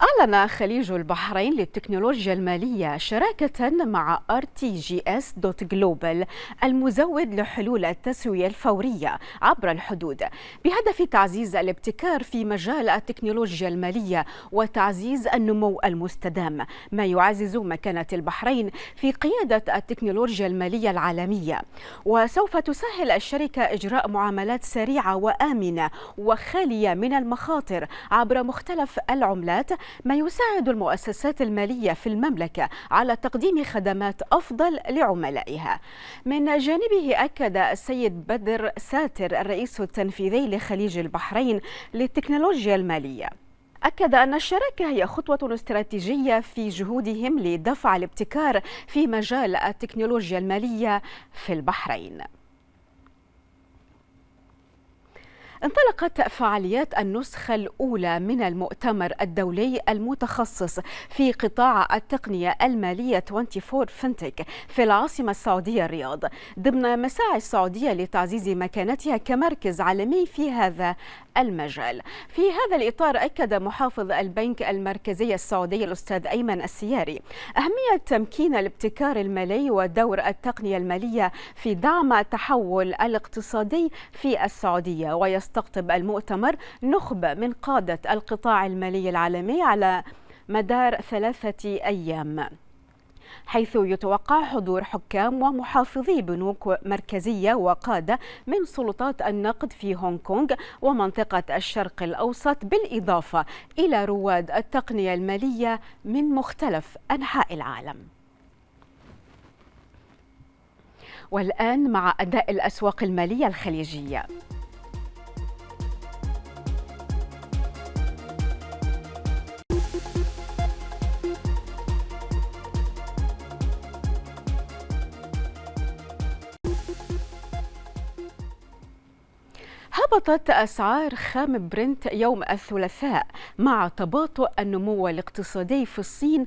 أعلن خليج البحرين للتكنولوجيا المالية شراكة مع RTGS.Global المزود لحلول التسوية الفورية عبر الحدود بهدف تعزيز الابتكار في مجال التكنولوجيا المالية وتعزيز النمو المستدام ما يعزز مكانة البحرين في قيادة التكنولوجيا المالية العالمية وسوف تسهل الشركة إجراء معاملات سريعة وآمنة وخالية من المخاطر عبر مختلف العملات ما يساعد المؤسسات المالية في المملكة على تقديم خدمات أفضل لعملائها من جانبه أكد السيد بدر ساتر الرئيس التنفيذي لخليج البحرين للتكنولوجيا المالية أكد أن الشراكة هي خطوة استراتيجية في جهودهم لدفع الابتكار في مجال التكنولوجيا المالية في البحرين انطلقت فعاليات النسخة الأولى من المؤتمر الدولي المتخصص في قطاع التقنية المالية 24 فنتك في العاصمة السعودية الرياض ضمن مساعي السعودية لتعزيز مكانتها كمركز عالمي في هذا المجال في هذا الإطار أكد محافظ البنك المركزي السعودي الأستاذ أيمن السياري أهمية تمكين الابتكار المالي ودور التقنية المالية في دعم التحول الاقتصادي في السعودية ويستقطب المؤتمر نخبة من قادة القطاع المالي العالمي على مدار ثلاثة أيام حيث يتوقع حضور حكام ومحافظي بنوك مركزية وقادة من سلطات النقد في هونغ كونغ ومنطقة الشرق الأوسط بالإضافة إلى رواد التقنية المالية من مختلف أنحاء العالم والآن مع أداء الأسواق المالية الخليجية هبطت أسعار خام برنت يوم الثلاثاء مع تباطؤ النمو الاقتصادي في الصين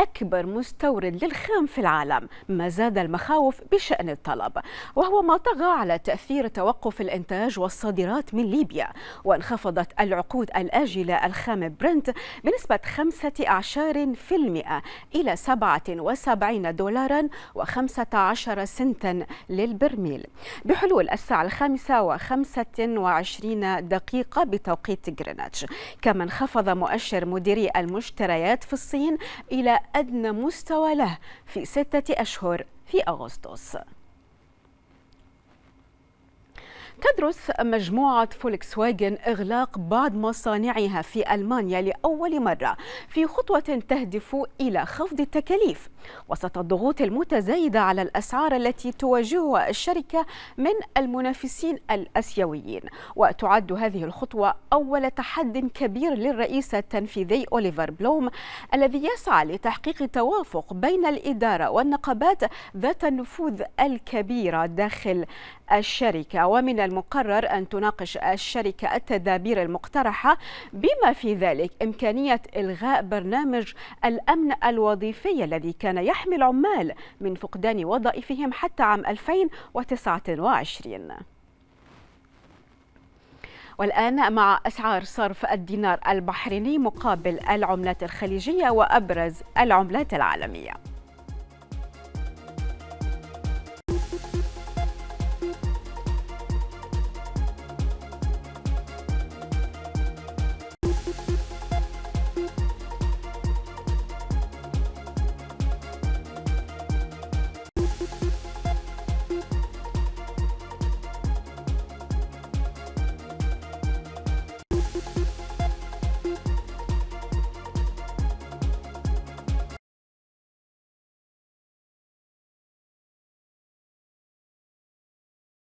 أكبر مستورد للخام في العالم ما زاد المخاوف بشأن الطلب وهو ما طغى على تأثير توقف الإنتاج والصادرات من ليبيا وانخفضت العقود الآجلة الخام برنت بنسبة خمسة أعشار في المئة إلى 77 دولارا و15 سنتا للبرميل بحلول الساعة الخامسة وخمسة وعشرين دقيقة بتوقيت غرينتش كما انخفض مؤشر مديري المشتريات في الصين إلى أدنى مستوى له في ستة أشهر في أغسطس تدرس مجموعة فولكس واجن إغلاق بعض مصانعها في ألمانيا لأول مرة في خطوة تهدف إلى خفض التكاليف وسط الضغوط المتزايدة على الأسعار التي تواجهها الشركة من المنافسين الأسيويين وتعد هذه الخطوة أول تحد كبير للرئيس التنفيذي أوليفر بلوم الذي يسعى لتحقيق توافق بين الإدارة والنقابات ذات النفوذ الكبيرة داخل الشركة ومن المقرر أن تناقش الشركة التدابير المقترحة بما في ذلك إمكانية إلغاء برنامج الأمن الوظيفي الذي كان يحمي العمال من فقدان وظائفهم حتى عام 2029 والآن مع أسعار صرف الدينار البحريني مقابل العملات الخليجية وأبرز العملات العالمية